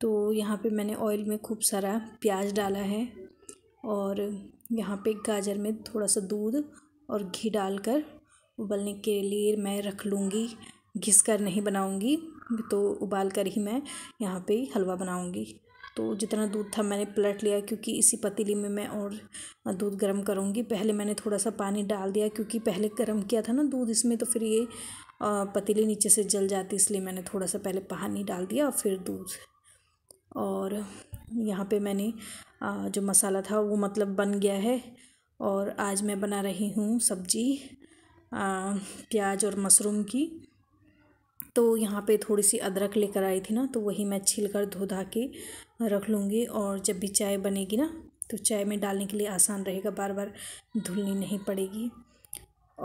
तो यहाँ पे मैंने ऑयल में खूब सारा प्याज डाला है और यहाँ पे गाजर में थोड़ा सा दूध और घी डालकर उबलने के लिए मैं रख लूँगी घिस कर नहीं बनाऊँगी तो उबाल कर ही मैं यहाँ पे हलवा बनाऊँगी तो जितना दूध था मैंने पलट लिया क्योंकि इसी पतीली में मैं और दूध गर्म करूँगी पहले मैंने थोड़ा सा पानी डाल दिया क्योंकि पहले गर्म किया था ना दूध इसमें तो फिर ये पतीली नीचे से जल जाती इसलिए मैंने थोड़ा सा पहले पानी डाल दिया और फिर दूध और यहाँ पे मैंने जो मसाला था वो मतलब बन गया है और आज मैं बना रही हूँ सब्जी प्याज और मशरूम की तो यहाँ पे थोड़ी सी अदरक लेकर आई थी ना तो वही मैं छील कर धो धा के रख लूँगी और जब भी चाय बनेगी ना तो चाय में डालने के लिए आसान रहेगा बार बार धुलनी नहीं पड़ेगी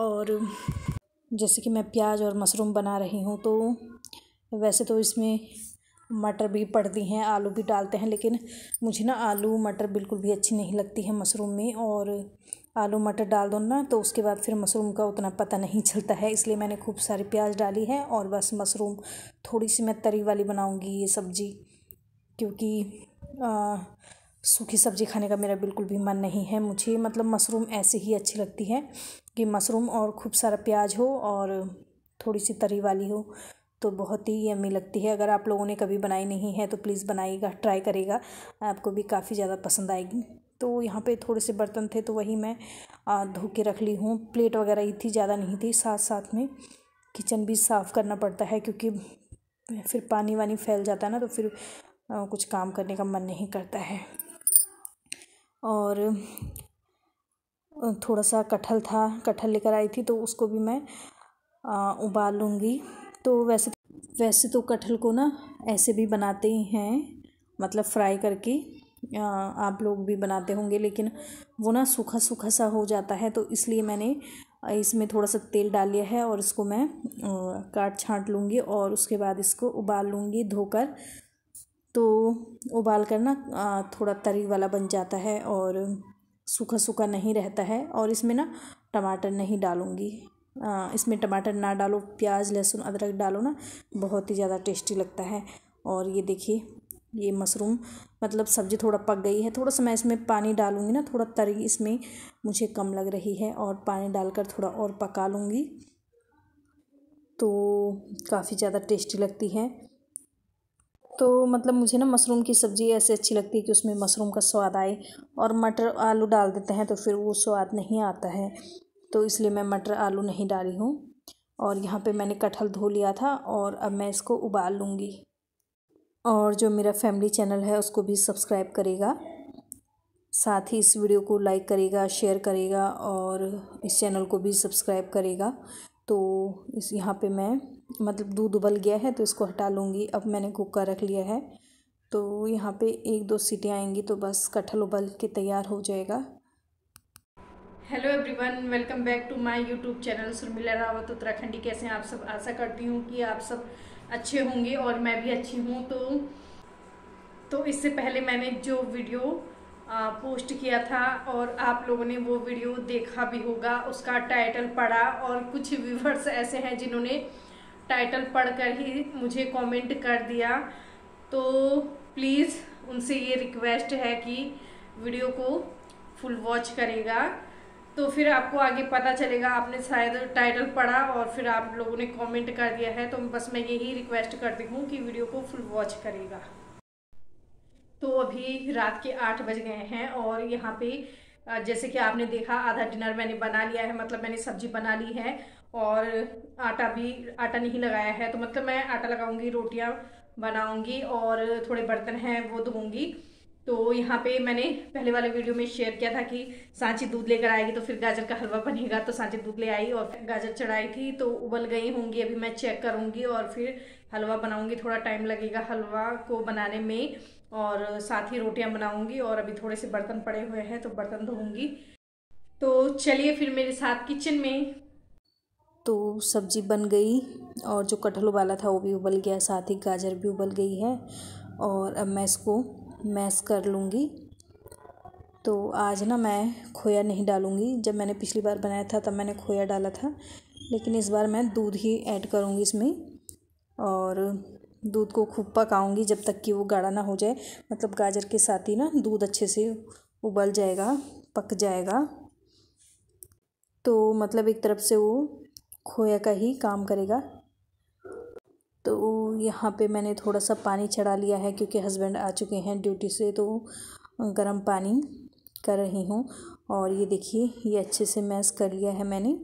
और जैसे कि मैं प्याज और मशरूम बना रही हूँ तो वैसे तो इसमें मटर भी पड़ती हैं आलू भी डालते हैं लेकिन मुझे ना आलू मटर बिल्कुल भी अच्छी नहीं लगती है मशरूम में और आलू मटर डाल दो ना तो उसके बाद फिर मशरूम का उतना पता नहीं चलता है इसलिए मैंने खूब सारी प्याज डाली है और बस मशरूम थोड़ी सी मैं तरी वाली बनाऊँगी ये सब्ज़ी क्योंकि सूखी सब्ज़ी खाने का मेरा बिल्कुल भी मन नहीं है मुझे मतलब मशरूम ऐसे ही अच्छी लगती है कि मशरूम और खूब सारा प्याज हो और थोड़ी सी तरी वाली हो तो बहुत ही यम्मी लगती है अगर आप लोगों ने कभी बनाई नहीं है तो प्लीज़ बनाइएगा ट्राई करेगा आपको भी काफ़ी ज़्यादा पसंद आएगी तो यहाँ पे थोड़े से बर्तन थे तो वही मैं धो के रख ली हूँ प्लेट वगैरह ही थी ज़्यादा नहीं थी साथ साथ में किचन भी साफ़ करना पड़ता है क्योंकि फिर पानी वानी फैल जाता है ना तो फिर आ, कुछ काम करने का मन नहीं करता है और थोड़ा सा कटहल था कटहल लेकर आई थी तो उसको भी मैं आ, उबाल लूँगी तो वैसे वैसे तो कटहल को ना ऐसे भी बनाते ही हैं मतलब फ्राई करके आप लोग भी बनाते होंगे लेकिन वो ना सूखा सूखा सा हो जाता है तो इसलिए मैंने इसमें थोड़ा सा तेल डाल लिया है और इसको मैं काट छाँट लूँगी और उसके बाद इसको उबाल लूँगी धोकर तो उबाल कर ना थोड़ा तरी वाला बन जाता है और सूखा सूखा नहीं रहता है और इसमें ना टमाटर नहीं डालूँगी इसमें टमाटर ना डालो प्याज लहसुन अदरक डालो ना बहुत ही ज़्यादा टेस्टी लगता है और ये देखिए ये मशरूम मतलब सब्ज़ी थोड़ा पक गई है थोड़ा सा मैं इसमें पानी डालूँगी ना थोड़ा तरी इसमें मुझे कम लग रही है और पानी डालकर थोड़ा और पका लूँगी तो काफ़ी ज़्यादा टेस्टी लगती है तो मतलब मुझे ना मशरूम की सब्ज़ी ऐसे अच्छी लगती है कि उसमें मशरूम का स्वाद आए और मटर आलू डाल देते हैं तो फिर वो स्वाद नहीं आता है तो इसलिए मैं मटर आलू नहीं डाली हूँ और यहाँ पे मैंने कटहल धो लिया था और अब मैं इसको उबाल लूँगी और जो मेरा फैमिली चैनल है उसको भी सब्सक्राइब करेगा साथ ही इस वीडियो को लाइक करेगा शेयर करेगा और इस चैनल को भी सब्सक्राइब करेगा तो इस यहाँ पे मैं मतलब दूध उबल गया है तो इसको हटा लूँगी अब मैंने कुकर रख लिया है तो यहाँ पे एक दो सीटें आएंगी तो बस कटहल उबल के तैयार हो जाएगा hello everyone welcome back to my YouTube channel Surmila Rawat उत्तराखंडी कैसे हैं आप सब आशा करती हूँ कि आप सब अच्छे होंगे और मैं भी अच्छी हूँ तो तो इससे पहले मैंने जो वीडियो आ, पोस्ट किया था और आप लोगों ने वो वीडियो देखा भी होगा उसका टाइटल पढ़ा और कुछ व्यूवर्स ऐसे हैं जिन्होंने टाइटल पढ़ ही मुझे कॉमेंट कर दिया तो प्लीज़ उनसे ये रिक्वेस्ट है कि वीडियो को फुल वॉच करेगा तो फिर आपको आगे पता चलेगा आपने शायद टाइटल पढ़ा और फिर आप लोगों ने कमेंट कर दिया है तो बस मैं यही रिक्वेस्ट करती हूँ कि वीडियो को फुल वॉच करेगा तो अभी रात के आठ बज गए हैं और यहाँ पे जैसे कि आपने देखा आधा डिनर मैंने बना लिया है मतलब मैंने सब्जी बना ली है और आटा भी आटा नहीं लगाया है तो मतलब मैं आटा लगाऊंगी रोटियाँ बनाऊंगी और थोड़े बर्तन हैं वो धोऊंगी तो यहाँ पे मैंने पहले वाले वीडियो में शेयर किया था कि सांची दूध लेकर आएगी तो फिर गाजर का हलवा बनेगा तो सांची दूध ले आई और गाजर चढ़ाई थी तो उबल गई होंगी अभी मैं चेक करूँगी और फिर हलवा बनाऊँगी थोड़ा टाइम लगेगा हलवा को बनाने में और साथ ही रोटियाँ बनाऊँगी और अभी थोड़े से बर्तन पड़े हुए हैं तो बर्तन धोऊँगी तो चलिए फिर मेरे साथ किचन में तो सब्जी बन गई और जो कटहल उबाला था वो भी उबल गया साथ ही गाजर भी उबल गई है और अब मैं इसको मैस कर लूँगी तो आज ना मैं खोया नहीं डालूँगी जब मैंने पिछली बार बनाया था तब मैंने खोया डाला था लेकिन इस बार मैं दूध ही ऐड करूँगी इसमें और दूध को खूब पकाऊँगी जब तक कि वो गाढ़ा ना हो जाए मतलब गाजर के साथ ही ना दूध अच्छे से उबल जाएगा पक जाएगा तो मतलब एक तरफ से वो खोया का ही काम करेगा तो यहाँ पे मैंने थोड़ा सा पानी चढ़ा लिया है क्योंकि हस्बैंड आ चुके हैं ड्यूटी से तो गर्म पानी कर रही हूँ और ये देखिए ये अच्छे से मैस कर लिया है मैंने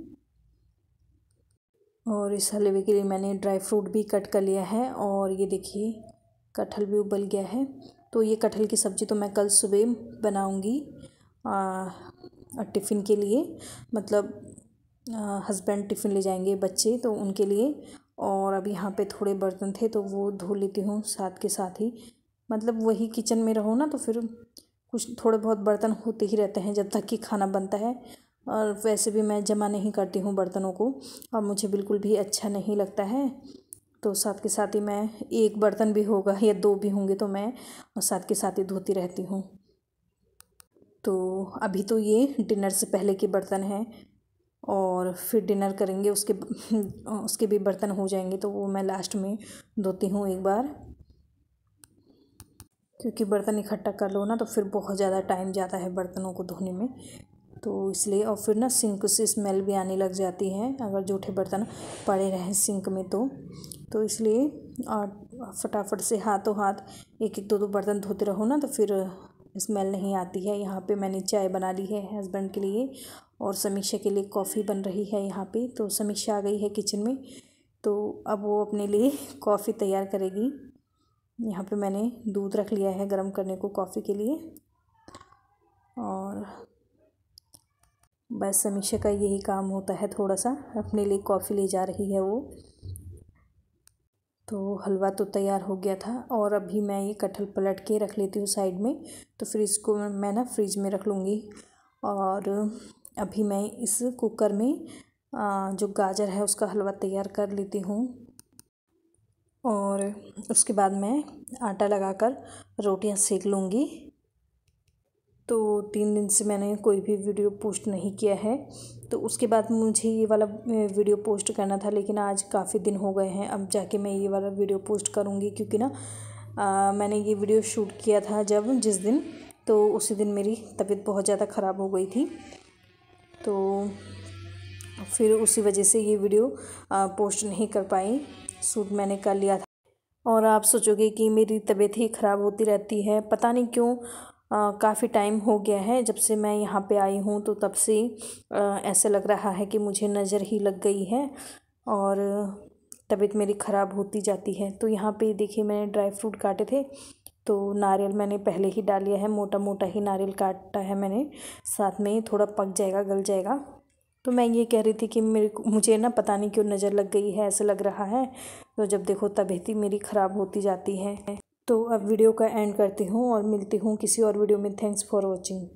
और इस हलवे के लिए मैंने ड्राई फ्रूट भी कट कर लिया है और ये देखिए कटहल भी उबल गया है तो ये कटहल की सब्ज़ी तो मैं कल सुबह बनाऊँगी टिफ़िन के लिए मतलब हस्बैंड टिफ़िन ले जाएंगे बच्चे तो उनके लिए और अब यहाँ पे थोड़े बर्तन थे तो वो धो लेती हूँ साथ के साथ ही मतलब वही किचन में रहो ना तो फिर कुछ थोड़े बहुत बर्तन होते ही रहते हैं जब तक कि खाना बनता है और वैसे भी मैं जमा नहीं करती हूँ बर्तनों को और मुझे बिल्कुल भी अच्छा नहीं लगता है तो साथ के साथ ही मैं एक बर्तन भी होगा या दो भी होंगे तो मैं और साथ के साथ ही धोती रहती हूँ तो अभी तो ये डिनर से पहले के बर्तन हैं और फिर डिनर करेंगे उसके उसके भी बर्तन हो जाएंगे तो वो मैं लास्ट में धोती हूँ एक बार क्योंकि बर्तन इकट्ठा कर लो ना तो फिर बहुत ज़्यादा टाइम जाता है बर्तनों को धोने में तो इसलिए और फिर ना सिंक से स्मेल भी आने लग जाती है अगर जूठे बर्तन पड़े रहें सिंक में तो तो इसलिए और फटाफट से हाथों हाथ एक एक दो दो बर्तन धोते रहो ना तो फिर स्मेल नहीं आती है यहाँ पे मैंने चाय बना ली है हस्बैंड के लिए और समीक्षा के लिए कॉफ़ी बन रही है यहाँ पे तो समीक्षा आ गई है किचन में तो अब वो अपने लिए कॉफ़ी तैयार करेगी यहाँ पे मैंने दूध रख लिया है गर्म करने को कॉफ़ी के लिए और बस समीक्षा का यही काम होता है थोड़ा सा अपने लिए कॉफ़ी ले जा रही है वो तो हलवा तो तैयार हो गया था और अभी मैं ये कटहल पलट के रख लेती हूँ साइड में तो फिर इसको मैं ना फ्रिज में रख लूँगी और अभी मैं इस कुकर में जो गाजर है उसका हलवा तैयार कर लेती हूँ और उसके बाद मैं आटा लगाकर रोटियां सेक लूँगी तो तीन दिन से मैंने कोई भी वीडियो पोस्ट नहीं किया है तो उसके बाद मुझे ये वाला वीडियो पोस्ट करना था लेकिन आज काफ़ी दिन हो गए हैं अब जाके मैं ये वाला वीडियो पोस्ट करूँगी क्योंकि ना आ, मैंने ये वीडियो शूट किया था जब जिस दिन तो उसी दिन मेरी तबीयत बहुत ज़्यादा ख़राब हो गई थी तो फिर उसी वजह से ये वीडियो आ, पोस्ट नहीं कर पाई सूट मैंने कर लिया था और आप सोचोगे कि मेरी तबीयत ही ख़राब होती रहती है पता नहीं क्यों काफ़ी टाइम हो गया है जब से मैं यहाँ पे आई हूँ तो तब से ऐसे लग रहा है कि मुझे नज़र ही लग गई है और तबीयत मेरी ख़राब होती जाती है तो यहाँ पे देखिए मैंने ड्राई फ्रूट काटे थे तो नारियल मैंने पहले ही डाल लिया है मोटा मोटा ही नारियल काटा है मैंने साथ में थोड़ा पक जाएगा गल जाएगा तो मैं ये कह रही थी कि मेरे को मुझे ना पता नहीं क्यों नज़र लग गई है ऐसे लग रहा है तो जब देखो तबीयत ही मेरी ख़राब होती जाती है तो अब वीडियो का एंड करती हूँ और मिलती हूँ किसी और वीडियो में थैंक्स फॉर वॉचिंग